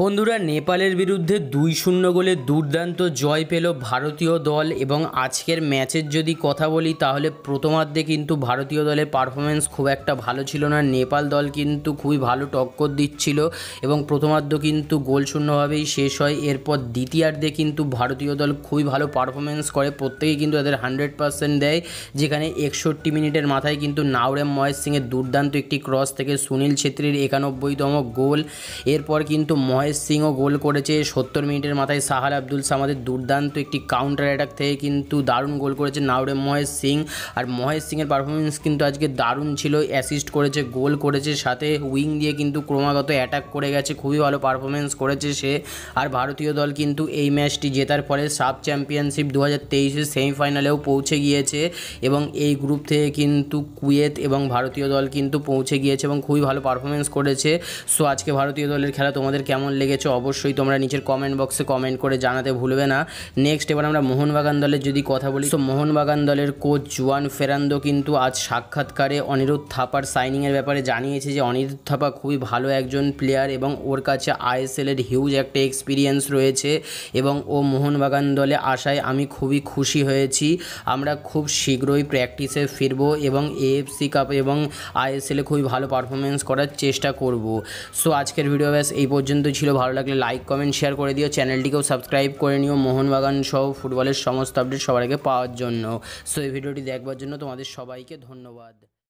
বন্ধুরা নেপালের বিরুদ্ধে দুই শূন্য গোলে দুর্দান্ত জয় পেল ভারতীয় দল এবং আজকের ম্যাচের যদি কথা বলি তাহলে প্রথমার্ধে কিন্তু ভারতীয় দলের পারফরমেন্স খুব একটা ভালো ছিল না নেপাল দল কিন্তু খুবই ভালো টক্কর দিচ্ছিল এবং প্রথমার্ধ কিন্তু গোল শূন্যভাবেই শেষ হয় এরপর দ্বিতীয়ার্ধে কিন্তু ভারতীয় দল খুবই ভালো পারফরমেন্স করে প্রত্যেকেই কিন্তু তাদের হান্ড্রেড পার্সেন্ট দেয় যেখানে একষট্টি মিনিটের মাথায় কিন্তু নাওরেম মহেশ সিংয়ের দুর্দান্ত একটি ক্রস থেকে সুনীল ছেত্রীর একানব্বইতম গোল এরপর কিন্তু মহেশ মহেশ সিংও গোল করেছে সত্তর মিনিটের মাথায় সাহাল আব্দুল সামাদের দুর্দান্ত একটি কাউন্টার অ্যাটাক থেকে কিন্তু দারুণ গোল করেছে নাউরে মহেশ সিং আর মহেশ সিংয়ের পারফরমেন্স কিন্তু আজকে দারুণ ছিল অ্যাসিস্ট করেছে গোল করেছে সাথে উইং দিয়ে কিন্তু ক্রমাগত অ্যাটাক করে গেছে খুবই ভালো পারফরমেন্স করেছে সে আর ভারতীয় দল কিন্তু এই ম্যাচটি জেতার ফলে সাব চ্যাম্পিয়নশিপ দু হাজার তেইশের সেমিফাইনালেও পৌঁছে গিয়েছে এবং এই গ্রুপ থেকে কিন্তু কুয়েত এবং ভারতীয় দল কিন্তু পৌঁছে গিয়েছে এবং খুবই ভালো পারফরমেন্স করেছে সো আজকে ভারতীয় দলের খেলা তোমাদের কেমন লেগেছে অবশ্যই তোমরা নিচের কমেন্ট বক্সে কমেন্ট করে জানাতে ভুলবে না নেক্সট এবার আমরা মোহনবাগান দলের যদি কথা বলি তো মোহনবাগান দলের কোচ জুয়ান ফেরান্দো কিন্তু আজ সাক্ষাৎকারে অনিরুদ্ধ থাপার সাইনিংয়ের ব্যাপারে জানিয়েছে যে অনিরুদ্ধ থাপা খুবই ভালো একজন প্লেয়ার এবং ওর কাছে আইএসএলের হিউজ একটা এক্সপিরিয়েন্স রয়েছে এবং ও মোহনবাগান দলে আসায় আমি খুবই খুশি হয়েছি আমরা খুব শীঘ্রই প্র্যাকটিসে ফিরব এবং এএফসি কাপ এবং আইএসএলে খুবই ভালো পারফরমেন্স করার চেষ্টা করব সো আজকের ভিডিও ব্যাস এই পর্যন্ত ছিল ভালো লাগলে লাইক কমেন্ট শেয়ার করে দিও চ্যানেলটিকেও সাবস্ক্রাইব করে নিও মোহনবাগান সহ ফুটবলের সমস্ত আপডেট সবার আগে পাওয়ার জন্য সো এই ভিডিওটি দেখবার জন্য তোমাদের সবাইকে ধন্যবাদ